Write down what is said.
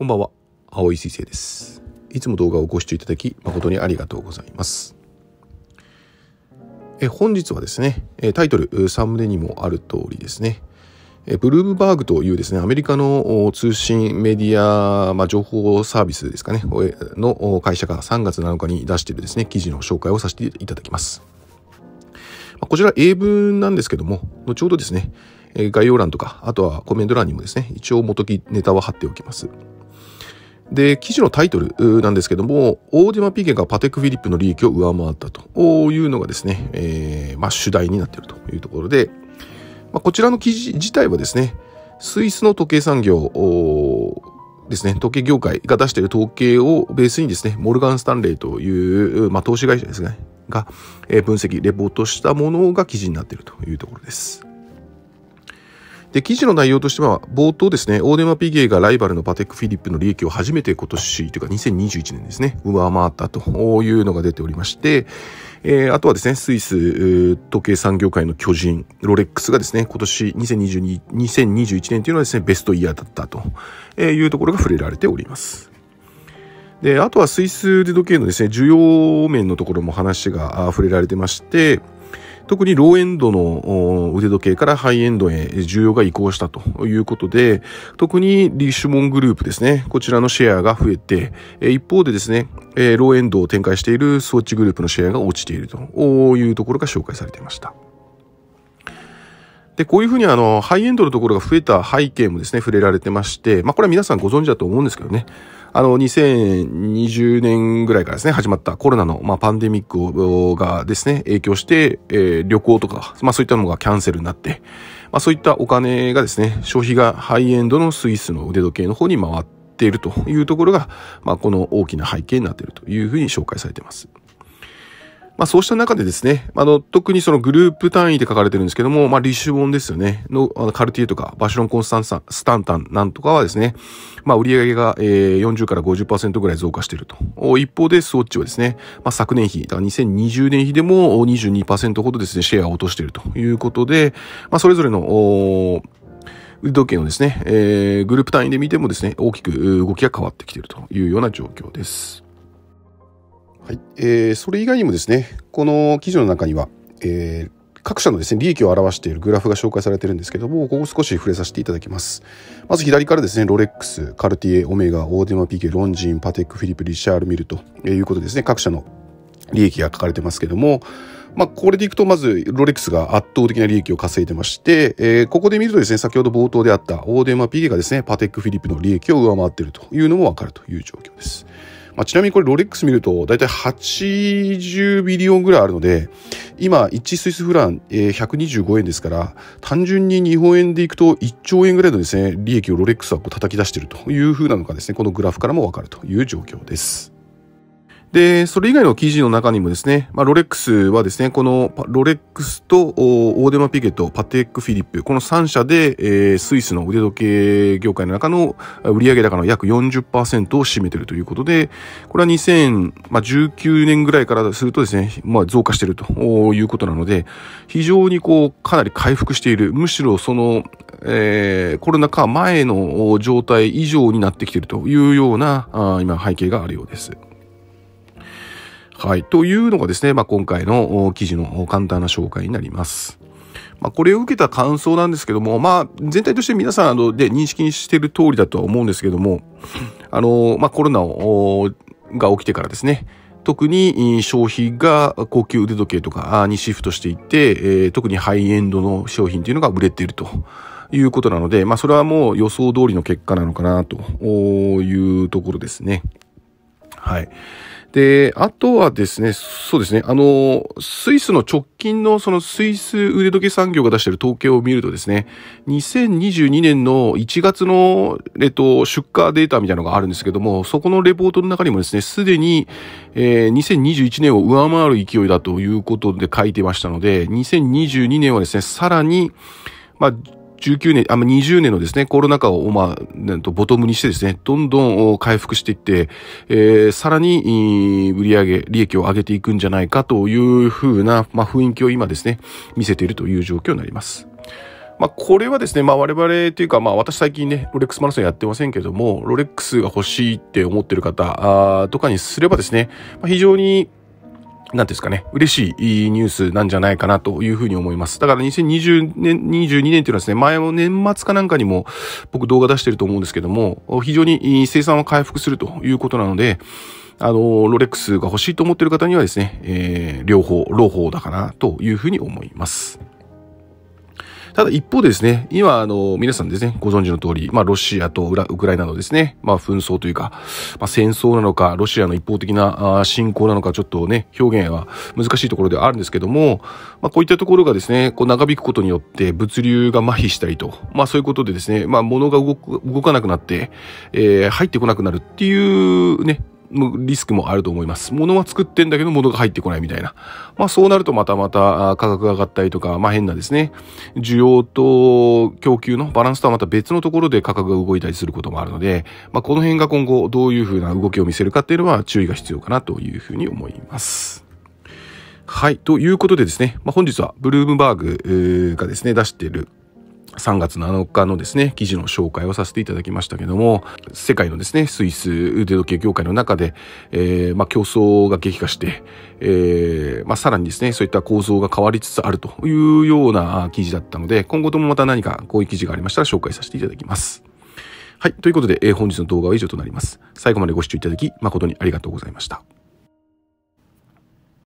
こんばんは、青井彗星です。いつも動画をご視聴いただき誠にありがとうございます。え本日はですね、タイトル、サムネにもある通りですね、ブルームバーグというですね、アメリカの通信メディア、まあ、情報サービスですかね、の会社が3月7日に出しているですね、記事の紹介をさせていただきます。こちら英文なんですけども、後ほどですね、概要欄とか、あとはコメント欄にもですね、一応元木ネタは貼っておきます。で、記事のタイトルなんですけども、オーディマ・ピゲがパテク・フィリップの利益を上回ったというのがですね、えー、まあ、主題になっているというところで、まあ、こちらの記事自体はですね、スイスの時計産業ですね、時計業界が出している統計をベースにですね、モルガン・スタンレーという、まあ、投資会社ですね、が、えー、分析、レポートしたものが記事になっているというところです。で、記事の内容としては、冒頭ですね、オーデマ・ピゲイがライバルのパテック・フィリップの利益を初めて今年、というか2021年ですね、上回ったというのが出ておりまして、えー、あとはですね、スイス、時計産業界の巨人、ロレックスがですね、今年2022 2021年というのはですね、ベストイヤーだったというところが触れられております。で、あとはスイス時計のですね、需要面のところも話が触れられてまして、特にローエンドの腕時計からハイエンドへ需要が移行したということで、特にリッシュモングループですね、こちらのシェアが増えて、一方でですね、ローエンドを展開しているスウォッチグループのシェアが落ちているというところが紹介されていました。で、こういうふうにあの、ハイエンドのところが増えた背景もですね、触れられてまして、まあこれは皆さんご存知だと思うんですけどね。あの、2020年ぐらいからですね、始まったコロナの、まあ、パンデミックがですね、影響して、えー、旅行とか、まあ、そういったのがキャンセルになって、まあ、そういったお金がですね、消費がハイエンドのスイスの腕時計の方に回っているというところが、まあ、この大きな背景になっているというふうに紹介されています。まあ、そうした中でですね、あの、特にそのグループ単位で書かれてるんですけども、まあ、ウォンですよね、の、あのカルティエとか、バシロン・コンスタンタスタンタンなんとかはですね、まあ、売上が、えー、40から50%ぐらい増加していると。一方で、スウォッチはですね、まあ、昨年比、だから2020年比でも22%ほどですね、シェアを落としているということで、まあ、それぞれの、腕時計のですね、えー、グループ単位で見てもですね、大きく動きが変わってきているというような状況です。はい。えー、それ以外にもですね、この記事の中には、えー、各社のですね、利益を表しているグラフが紹介されているんですけども、ここ少し触れさせていただきます。まず左からですね、ロレックス、カルティエ、オメガ、オーデマ、ピケ、ロンジン、パテック、フィリップ、リシャール、ミルということですね、各社の利益が書かれてますけども、まあ、これでいくと、まず、ロレックスが圧倒的な利益を稼いでまして、えー、ここで見るとですね、先ほど冒頭であったオーデマ、ピケがですね、パテック、フィリップの利益を上回っているというのもわかるという状況です。まあ、ちなみにこれロレックス見ると大体80ビリオンぐらいあるので、今1スイスフラン、えー、125円ですから、単純に日本円でいくと1兆円ぐらいのですね、利益をロレックスはこう叩き出しているというふうなのがですね、このグラフからもわかるという状況です。で、それ以外の記事の中にもですね、まあ、ロレックスはですね、このロレックスとオーデマ・ピゲト、パテック・フィリップ、この3社で、えー、スイスの腕時計業界の中の売上高の約40%を占めているということで、これは2019年ぐらいからするとですね、まあ、増加しているということなので、非常にこう、かなり回復している。むしろその、えー、コロナ禍前の状態以上になってきているというような、あ今背景があるようです。はい。というのがですね、まあ、今回の記事の簡単な紹介になります。まあ、これを受けた感想なんですけども、まあ、全体として皆さんあので認識している通りだとは思うんですけども、あの、まあ、コロナをが起きてからですね、特に消費が高級腕時計とかにシフトしていって、えー、特にハイエンドの商品というのが売れているということなので、まあ、それはもう予想通りの結果なのかなというところですね。はい。で、あとはですね、そうですね、あの、スイスの直近のそのスイス腕時計産業が出している統計を見るとですね、2022年の1月の、えっと、出荷データみたいなのがあるんですけども、そこのレポートの中にもですね、すでに、えー、2021年を上回る勢いだということで書いてましたので、2022年はですね、さらに、まあ、19年、あ、20年のですね、コロナ禍を、まあ、なんとボトムにしてですね、どんどん回復していって、えー、さらに、売上利益を上げていくんじゃないかというふうな、まあ、雰囲気を今ですね、見せているという状況になります。まあ、これはですね、まあ、我々というか、まあ、私最近ね、ロレックスマラソンやってませんけども、ロレックスが欲しいって思ってる方とかにすればですね、まあ、非常になんですかね、嬉しいニュースなんじゃないかなというふうに思います。だから2020年、22年っていうのはですね、前も年末かなんかにも僕動画出してると思うんですけども、非常に生産は回復するということなので、あの、ロレックスが欲しいと思ってる方にはですね、えー、両方、朗報だかなというふうに思います。ただ一方でですね、今、あの、皆さんですね、ご存知の通り、まあ、ロシアとウクライナのですね、まあ、紛争というか、まあ、戦争なのか、ロシアの一方的な侵攻なのか、ちょっとね、表現は難しいところではあるんですけども、まあ、こういったところがですね、こう長引くことによって物流が麻痺したりと、まあ、そういうことでですね、まあ、物が動かなくなって、えー、入ってこなくなるっていうね、リスクもあると思います。物は作ってんだけど物が入ってこないみたいな。まあそうなるとまたまた価格が上がったりとか、まあ変なですね、需要と供給のバランスとはまた別のところで価格が動いたりすることもあるので、まあこの辺が今後どういうふうな動きを見せるかっていうのは注意が必要かなというふうに思います。はい。ということでですね、まあ、本日はブルームバーグがですね、出している3月7日のですね、記事の紹介をさせていただきましたけども、世界のですね、スイス腕時計業界の中で、えー、まあ、競争が激化して、えー、まあ、さらにですね、そういった構造が変わりつつあるというような記事だったので、今後ともまた何かこういう記事がありましたら紹介させていただきます。はい。ということで、えー、本日の動画は以上となります。最後までご視聴いただき、誠にありがとうございました。